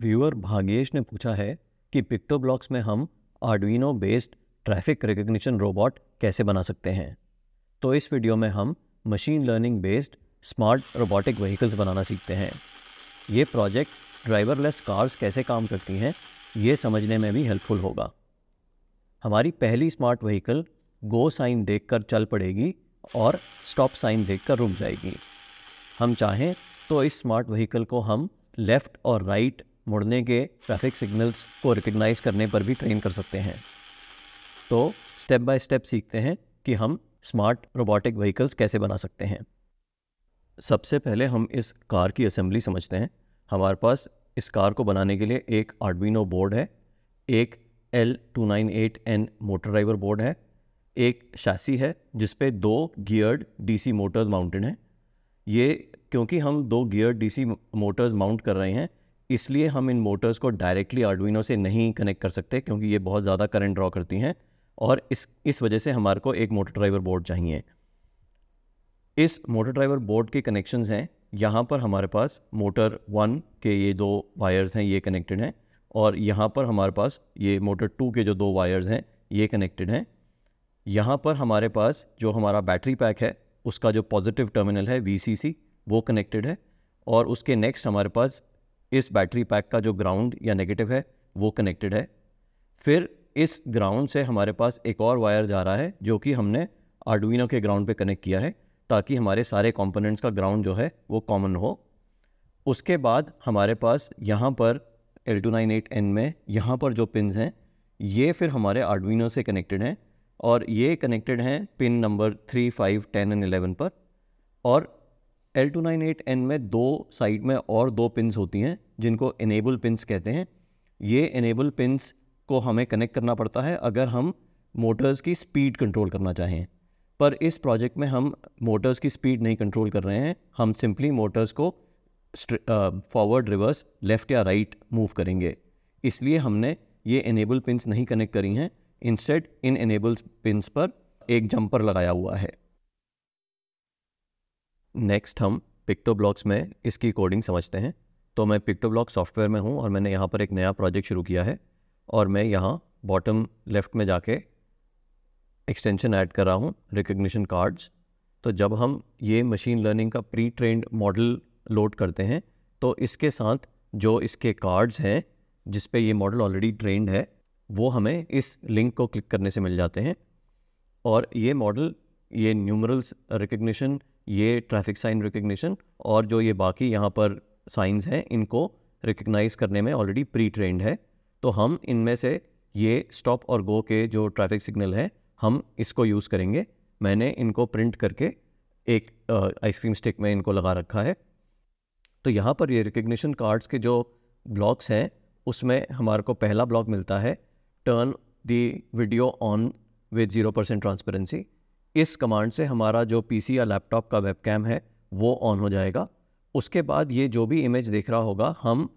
viewer Bhagesh ने पूछा है कि पिक्टो ब्लॉक्स में हम Arduino based traffic recognition robot कैसे बना सकते हैं तो इस वीडियो में हम machine learning based smart robotic vehicles बनाना सीखते हैं ये प्रोजेक्ट ड्राइवरलेस कार्स कैसे काम करती हैं ये समझने में भी हेल्पफुल होगा हमारी पहली स्मार्ट व्हीकल गो साइन देखकर चल पड़ेगी और स्टॉप साइन देखकर रुक जाएगी हम चाहें तो इस स्मार्ट व्हीकल को हम लेफ़्ट और राइट मुड़ने के ट्रैफिक सिग्नल्स को रिकग्नाइज़ करने पर भी ट्रेन कर सकते हैं तो स्टेप बाय स्टेप सीखते हैं कि हम स्मार्ट रोबोटिक व्हीकल्स कैसे बना सकते हैं सबसे पहले हम इस कार की असेंबली समझते हैं हमारे पास इस कार को बनाने के लिए एक आर्डविनो बोर्ड है एक L two nine eight N motor driver board है एक शासी है जिस पे दो गियर्ड डीसी मोटर्स माउंटेड हैं ये क्योंकि हम दो गियर डीसी मोटर्स माउंट कर रहे हैं इसलिए हम इन मोटर्स को डायरेक्टली आर्डविनो से नहीं कनेक्ट कर सकते क्योंकि ये बहुत ज़्यादा करंट ड्रॉ करती हैं और इस इस वजह से हमारे को एक मोटर ड्राइवर बोर्ड चाहिए इस मोटर ड्राइवर बोर्ड के कनेक्शंस हैं यहाँ पर हमारे पास मोटर वन के ये दो वायर्स हैं ये कनेक्टेड हैं और यहाँ पर हमारे पास ये मोटर टू के जो दो वायर्स हैं ये कनेक्टेड हैं यहाँ पर हमारे पास जो हमारा बैटरी पैक है उसका जो पॉजिटिव टर्मिनल है वी वो कनेक्टेड है और उसके नेक्स्ट हमारे पास इस बैटरी पैक का जो ग्राउंड या नेगेटिव है वो कनेक्टेड है फिर इस ग्राउंड से हमारे पास एक और वायर जा रहा है जो कि हमने आर्डुइनो के ग्राउंड पे कनेक्ट किया है ताकि हमारे सारे कंपोनेंट्स का ग्राउंड जो है वो कॉमन हो उसके बाद हमारे पास यहाँ पर L two nine eight N में यहाँ पर जो पिन हैं ये फिर हमारे आर्डुइनो से कनेक्टेड हैं और ये कनेक्टेड हैं pin number three five ten and eleven पर और L two nine eight N में दो साइड में और दो पिंस होती हैं जिनको इनेबल पिंस कहते हैं ये इनेबल पिंस को हमें कनेक्ट करना पड़ता है अगर हम मोटर्स की स्पीड कंट्रोल करना चाहें पर इस प्रोजेक्ट में हम मोटर्स की स्पीड नहीं कंट्रोल कर रहे हैं हम सिंपली मोटर्स को फॉरवर्ड रिवर्स लेफ़्ट या राइट right मूव करेंगे इसलिए हमने ये इनेबल पिंस नहीं कनेक्ट करी हैं इंस्टेड इन इनेबल पिंस पर एक जंपर लगाया हुआ है नेक्स्ट हम पिक्टो ब्लॉक्स में इसकी कोडिंग समझते हैं तो मैं पिक्टो ब्लॉक सॉफ्टवेयर में हूँ और मैंने यहाँ पर एक नया प्रोजेक्ट शुरू किया है और मैं यहाँ बॉटम लेफ्ट में जाके एक्सटेंशन ऐड कर रहा हूँ रिकग्निशन कार्ड्स तो जब हम ये मशीन लर्निंग का प्री ट्रेंड मॉडल लोड करते हैं तो इसके साथ जो इसके कार्ड्स हैं जिस पे ये मॉडल ऑलरेडी ट्रेंड है वो हमें इस लिंक को क्लिक करने से मिल जाते हैं और ये मॉडल ये न्यूमरल्स रिकग्निशन ये ट्रैफिक साइन रिकग्निशन और जो ये बाकी यहाँ पर साइंस हैं इनको रिकग्नाइज करने में ऑलरेडी प्री ट्रेंड है तो हम इनमें से ये स्टॉप और गो के जो ट्रैफिक सिग्नल है हम इसको यूज़ करेंगे मैंने इनको प्रिंट करके एक आइसक्रीम स्टिक में इनको लगा रखा है तो यहाँ पर ये रिकग्निशन कार्ड्स के जो ब्लॉक्स हैं उसमें हमारे को पहला ब्लॉक मिलता है turn the video on with zero percent transparency इस कमांड से हमारा जो पीसी या लैपटॉप का वेबकैम है वो ऑन हो जाएगा उसके बाद ये जो भी इमेज देख रहा होगा हम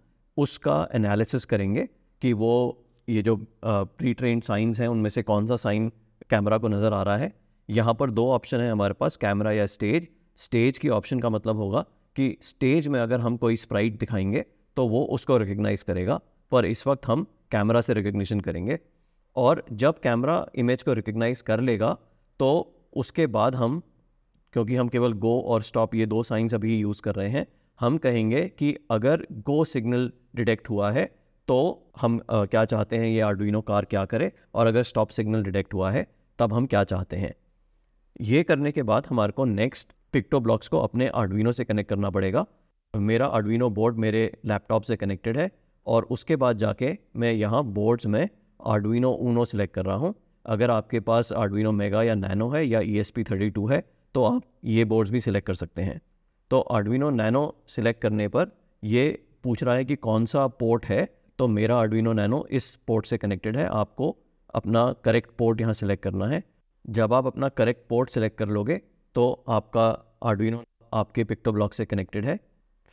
उसका एनालिसिस करेंगे कि वो ये जो प्री ट्रेन साइंस हैं उनमें से कौन सा साइन कैमरा को नज़र आ रहा है यहाँ पर दो ऑप्शन है हमारे पास कैमरा या स्टेज स्टेज की ऑप्शन का मतलब होगा कि स्टेज में अगर हम कोई स्प्राइट दिखाएंगे तो वो उसको रिकग्नाइज़ करेगा पर इस वक्त हम कैमरा से रिकग्निशन करेंगे और जब कैमरा इमेज को रिकग्नाइज़ कर लेगा तो उसके बाद हम क्योंकि हम केवल गो और स्टॉप ये दो साइंस अभी यूज़ कर रहे हैं हम कहेंगे कि अगर गो सिग्नल डिटेक्ट हुआ है तो हम आ, क्या चाहते हैं ये आर्डुइनो कार क्या करे और अगर स्टॉप सिग्नल डिटेक्ट हुआ है तब हम क्या चाहते हैं ये करने के बाद हमारे को नेक्स्ट पिक्टो ब्लॉक्स को अपने आर्डुइनो से कनेक्ट करना पड़ेगा मेरा आर्डुइनो बोर्ड मेरे लैपटॉप से कनेक्टेड है और उसके बाद जाके मैं यहाँ बोर्ड्स में आर्डुइनो ऊनो सेलेक्ट कर रहा हूँ अगर आपके पास आर्डविनो मेगा या नैनो है या ई e एस है तो आप ये बोर्ड्स भी सिलेक्ट कर सकते हैं तो आर्डविनो नैनो सिलेक्ट करने पर ये पूछ रहा है कि कौन सा पोर्ट है तो मेरा आर्डविनो नैनो इस पोर्ट से कनेक्टेड है आपको अपना करेक्ट पोर्ट यहाँ सेलेक्ट करना है जब आप अपना करेक्ट पोर्ट सेलेक्ट कर लोगे तो आपका आर्डविनो आपके पिक्टो ब्लॉक से कनेक्टेड है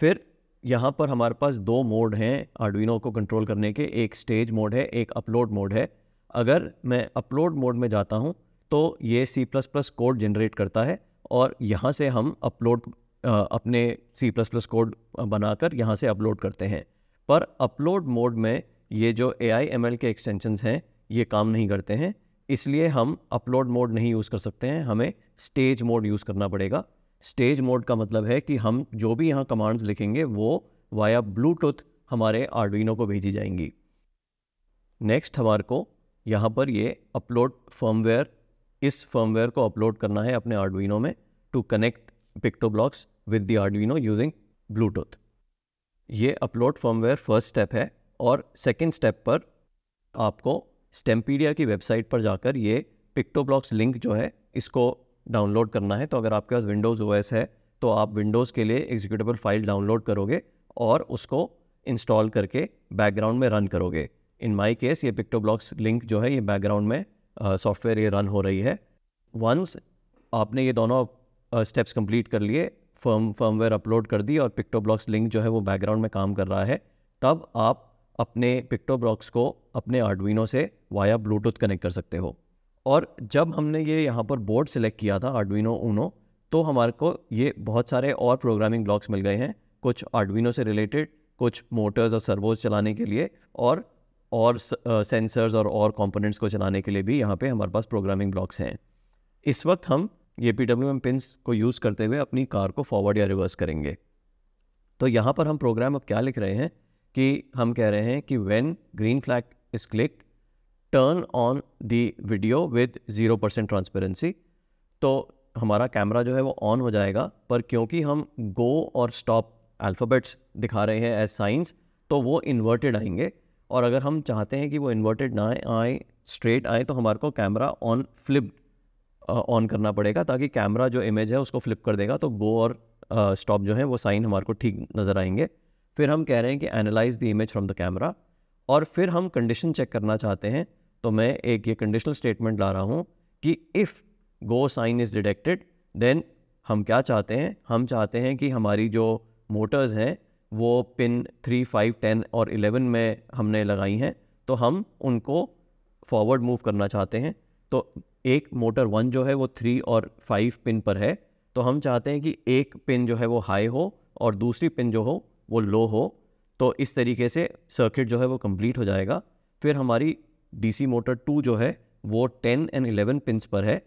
फिर यहाँ पर हमारे पास दो मोड हैं आर्डविनो को कंट्रोल करने के एक स्टेज मोड है एक अपलोड मोड है अगर मैं अपलोड मोड में जाता हूँ तो ये C++ कोड जनरेट करता है और यहाँ से हम अपलोड अपने C++ कोड बनाकर यहाँ से अपलोड करते हैं पर अपलोड मोड में ये जो ए आई एम एल के एक्सटेंशन हैं ये काम नहीं करते हैं इसलिए हम अपलोड मोड नहीं यूज़ कर सकते हैं हमें स्टेज मोड यूज़ करना पड़ेगा स्टेज मोड का मतलब है कि हम जो भी यहाँ कमांड्स लिखेंगे वो वाया ब्लूटूथ हमारे आर्डविनों को भेजी जाएंगी नेक्स्ट हमारे को यहाँ पर ये अपलोड फर्मवेयर इस फर्मवेयर को अपलोड करना है अपने आर्डविनो में to connect PictoBlox with the Arduino using Bluetooth ये अपलोड फर्मवेयर फर्स्ट स्टेप है और सेकेंड स्टेप पर आपको स्टेम्पीडिया की वेबसाइट पर जाकर ये पिक्टो ब्लॉक्स लिंक जो है इसको डाउनलोड करना है तो अगर आपके पास विंडोज़ ओएस है तो आप विंडोज़ के लिए एग्जीक्यूटेबल फाइल डाउनलोड करोगे और उसको इंस्टॉल करके बैकग्राउंड में रन करोगे इन माई केस ये पिक्टोब्लॉक्स लिंक जो है ये बैकग्राउंड में सॉफ्टवेयर ये रन हो रही है वंस आपने ये दोनों स्टेप्स कंप्लीट कर लिए फर्म फर्मवेयर अपलोड कर दी और पिक्टोब्लॉक्स लिंक जो है वो बैकग्राउंड में काम कर रहा है तब आप अपने पिक्टोब्लॉक्स को अपने आर्डविनो से वाया ब्लूटूथ कनेक्ट कर सकते हो और जब हमने ये यहाँ पर बोर्ड सेलेक्ट किया था आर्डविनो ऊनो तो हमारे को ये बहुत सारे और प्रोग्रामिंग ब्लॉक्स मिल गए हैं कुछ आर्डविनो से रिलेटेड कुछ मोटर्स और सर्वोज चलाने के लिए और और सेंसर्स और और कंपोनेंट्स को चलाने के लिए भी यहाँ पे हमारे पास प्रोग्रामिंग ब्लॉक्स हैं इस वक्त हम ये पी डब्ल्यू एम पिन्स को यूज़ करते हुए अपनी कार को फॉरवर्ड या रिवर्स करेंगे तो यहाँ पर हम प्रोग्राम अब क्या लिख रहे हैं कि हम कह रहे हैं कि when green flag is click turn on the video with zero percent transparency तो हमारा कैमरा जो है वो ऑन हो जाएगा पर क्योंकि हम गो और स्टॉप अल्फ़ाबेट्स दिखा रहे हैं एज साइंस तो वो इन्वर्टेड आएंगे और अगर हम चाहते हैं कि वो इन्वर्टेड ना आए स्ट्रेट आए तो हमारे को कैमरा ऑन फ्लिप ऑन करना पड़ेगा ताकि कैमरा जो इमेज है उसको फ्लिप कर देगा तो गो और स्टॉप uh, जो है वो साइन हमारे को ठीक नज़र आएंगे फिर हम कह रहे हैं कि analyse the image from the camera और फिर हम कंडीशन चेक करना चाहते हैं तो मैं एक ये कंडीशनल स्टेटमेंट ला रहा हूँ कि if go sign is detected then हम क्या चाहते हैं हम चाहते हैं कि हमारी जो मोटर्स हैं वो पिन थ्री फाइव टेन और इलेवन में हमने लगाई हैं तो हम उनको फॉरवर्ड मूव करना चाहते हैं तो एक मोटर वन जो है वो थ्री और फाइव पिन पर है तो हम चाहते हैं कि एक पिन जो है वो हाई हो और दूसरी पिन जो हो वो लो हो तो इस तरीके से सर्किट जो है वो कंप्लीट हो जाएगा फिर हमारी डीसी मोटर टू जो है वो टेन एंड इलेवन पिंस पर है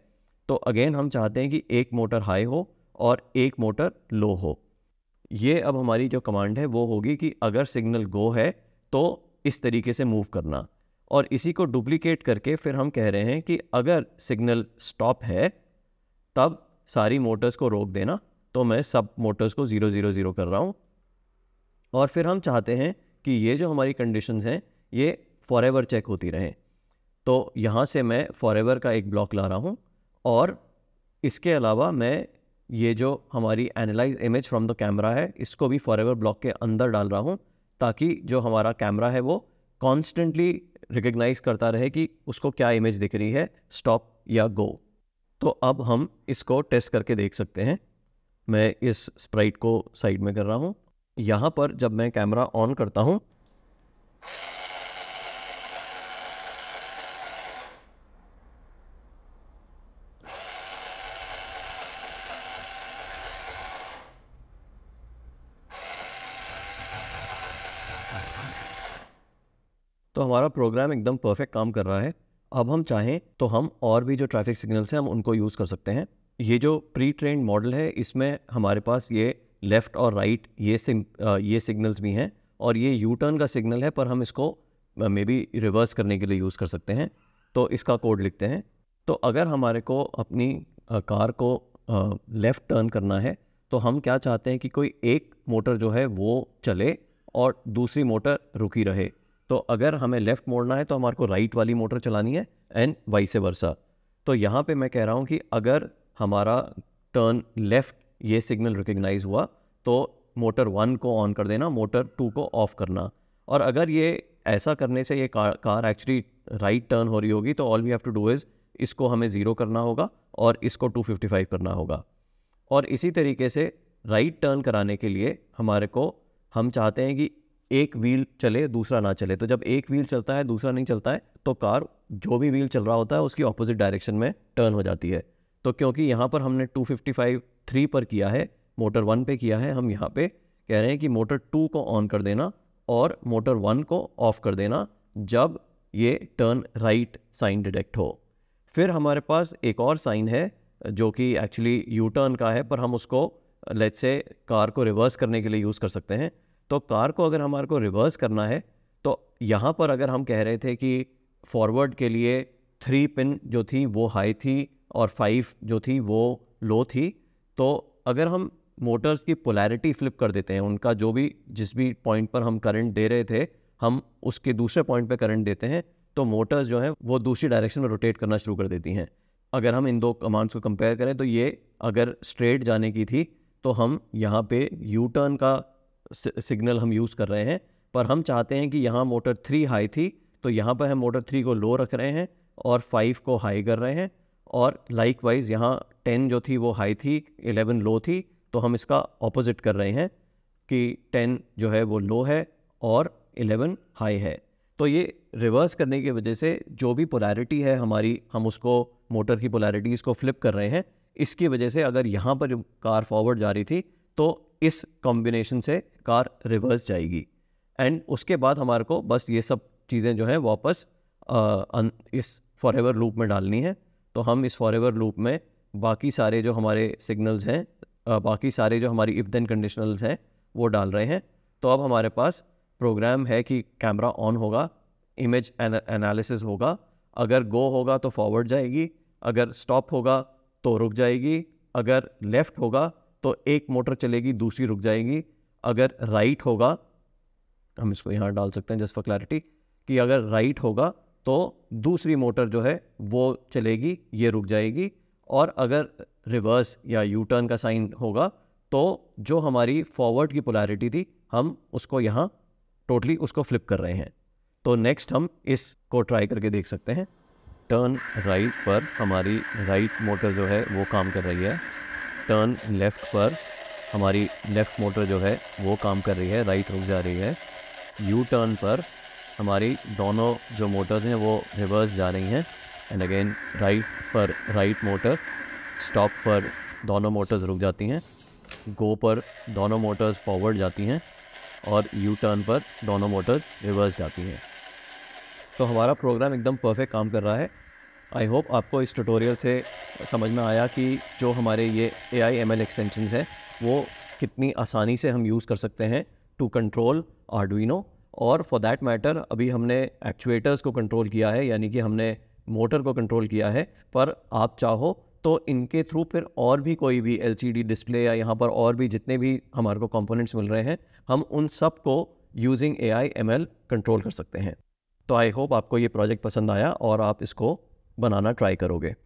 तो अगेन हम चाहते हैं कि एक मोटर हाई हो और एक मोटर लो हो ये अब हमारी जो कमांड है वो होगी कि अगर सिग्नल गो है तो इस तरीके से मूव करना और इसी को डुप्लीकेट करके फिर हम कह रहे हैं कि अगर सिग्नल स्टॉप है तब सारी मोटर्स को रोक देना तो मैं सब मोटर्स को ज़ीरो ज़ीरो ज़ीरो कर रहा हूँ और फिर हम चाहते हैं कि ये जो हमारी कंडीशन हैं ये फॉरेवर चेक होती रहें तो यहाँ से मैं फॉरेवर का एक ब्लॉक ला रहा हूँ और इसके अलावा मैं ये जो हमारी analyse image from the camera है इसको भी फॉर एवर ब्लॉक के अंदर डाल रहा हूँ ताकि जो हमारा कैमरा है वो कॉन्स्टेंटली रिकग्नाइज करता रहे कि उसको क्या इमेज दिख रही है स्टॉप या गो तो अब हम इसको टेस्ट करके देख सकते हैं मैं इस स्प्राइट को साइड में कर रहा हूँ यहाँ पर जब मैं कैमरा ऑन करता हूँ तो हमारा प्रोग्राम एकदम परफेक्ट काम कर रहा है अब हम चाहें तो हम और भी जो ट्रैफिक सिग्नल्स हैं हम उनको यूज़ कर सकते हैं ये जो प्री ट्रेंड मॉडल है इसमें हमारे पास ये लेफ़्ट और राइट ये सिग, ये सिग्नल्स भी हैं और ये यू टर्न का सिग्नल है पर हम इसको मे बी रिवर्स करने के लिए यूज़ कर सकते हैं तो इसका कोड लिखते हैं तो अगर हमारे को अपनी कार को लेफ़्ट टर्न करना है तो हम क्या चाहते हैं कि कोई एक मोटर जो है वो चले और दूसरी मोटर रुकी रहे तो अगर हमें लेफ़्ट मोड़ना है तो हमारे को राइट वाली मोटर चलानी है एंड से वर्षा तो यहाँ पे मैं कह रहा हूँ कि अगर हमारा टर्न लेफ़्ट ये सिग्नल रिकग्नाइज हुआ तो मोटर वन को ऑन कर देना मोटर टू को ऑफ़ करना और अगर ये ऐसा करने से ये कार एक्चुअली राइट टर्न हो रही होगी तो all we have to do is इसको हमें ज़ीरो करना होगा और इसको 255 करना होगा और इसी तरीके से राइट टर्न कराने के लिए हमारे को हम चाहते हैं कि एक व्हील चले दूसरा ना चले तो जब एक व्हील चलता है दूसरा नहीं चलता है तो कार जो भी व्हील चल रहा होता है उसकी ऑपोजिट डायरेक्शन में टर्न हो जाती है तो क्योंकि यहाँ पर हमने 255 थ्री पर किया है मोटर वन पे किया है हम यहाँ पे कह रहे हैं कि मोटर टू को ऑन कर देना और मोटर वन को ऑफ कर देना जब ये टर्न राइट साइन डिटेक्ट हो फिर हमारे पास एक और साइन है जो कि एक्चुअली यू टर्न का है पर हम उसको लेट से कार को रिवर्स करने के लिए यूज़ कर सकते हैं तो कार को अगर हमारे को रिवर्स करना है तो यहाँ पर अगर हम कह रहे थे कि फॉरवर्ड के लिए थ्री पिन जो थी वो हाई थी और फाइव जो थी वो लो थी तो अगर हम मोटर्स की पोलैरिटी फ्लिप कर देते हैं उनका जो भी जिस भी पॉइंट पर हम करंट दे रहे थे हम उसके दूसरे पॉइंट पे करंट देते हैं तो मोटर्स जो हैं वो दूसरी डायरेक्शन में रोटेट करना शुरू कर देती हैं अगर हम इन दो कमांड्स को कंपेयर करें तो ये अगर स्ट्रेट जाने की थी तो हम यहाँ पे यू टर्न का सिग्नल हम यूज़ कर रहे हैं पर हम चाहते हैं कि यहाँ मोटर थ्री हाई थी तो यहाँ पर हम मोटर थ्री को लो रख रहे हैं और फाइव को हाई कर रहे हैं और लाइक वाइज यहाँ टेन जो थी वो हाई थी एलेवन लो थी तो हम इसका ऑपोजिट कर रहे हैं कि टेन जो है वो लो है और एलेवन हाई है तो ये रिवर्स करने की वजह से जो भी पोलैरिटी है हमारी हम उसको मोटर की पोलैरिटी को फ्लिप कर रहे हैं इसकी वजह से अगर यहाँ पर कार फॉरवर्ड जा रही थी तो इस कॉम्बिनेशन से कार रिवर्स जाएगी एंड उसके बाद हमारे को बस ये सब चीज़ें जो हैं वापस आ, इस फॉर लूप में डालनी है तो हम इस फॉर लूप में बाकी सारे जो हमारे सिग्नल्स हैं बाकी सारे जो हमारी इफ देन कंडीशनल्स हैं वो डाल रहे हैं तो अब हमारे पास प्रोग्राम है कि कैमरा ऑन होगा इमेज एनालिसिस होगा अगर गो होगा तो फॉरवर्ड जाएगी अगर स्टॉप होगा तो रुक जाएगी अगर लेफ़्ट होगा तो एक मोटर चलेगी दूसरी रुक जाएगी अगर राइट right होगा हम इसको यहाँ डाल सकते हैं जस्ट फॉर क्लैरिटी कि अगर राइट right होगा तो दूसरी मोटर जो है वो चलेगी ये रुक जाएगी और अगर रिवर्स या यू टर्न का साइन होगा तो जो हमारी फॉरवर्ड की पोलैरिटी थी हम उसको यहाँ टोटली उसको फ्लिप कर रहे हैं तो नेक्स्ट हम इसको ट्राई करके देख सकते हैं टर्न राइट पर हमारी राइट मोटर जो है वो काम कर रही है टर्न लेफ्ट पर हमारी लेफ़्ट मोटर जो है वो काम कर रही है राइट रुक जा रही है यू टर्न पर हमारी दोनों जो मोटर्स हैं वो रिवर्स जा रही हैं एंड अगेन राइट पर राइट मोटर स्टॉप पर दोनों मोटर्स रुक जाती हैं गो पर दोनों मोटर्स फॉरवर्ड जाती हैं और यू टर्न पर दोनों मोटर्स रिवर्स जाती हैं तो हमारा प्रोग्राम एकदम परफेक्ट काम कर रहा है आई होप आपको इस ट्यूटोरियल से समझ में आया कि जो हमारे ये A I M L extension है वो कितनी आसानी से हम यूज़ कर सकते हैं टू कंट्रोल आर्डुइनो और फॉर देट मैटर अभी हमने एक्चुएटर्स को कंट्रोल किया है यानी कि हमने मोटर को कंट्रोल किया है पर आप चाहो तो इनके थ्रू फिर और भी कोई भी एल डिस्प्ले या यहाँ पर और भी जितने भी हमारे को कॉम्पोनेंट्स मिल रहे हैं हम उन सब को using A I M L control कर सकते हैं तो आई होप आपको ये प्रोजेक्ट पसंद आया और आप इसको बनाना ट्राई करोगे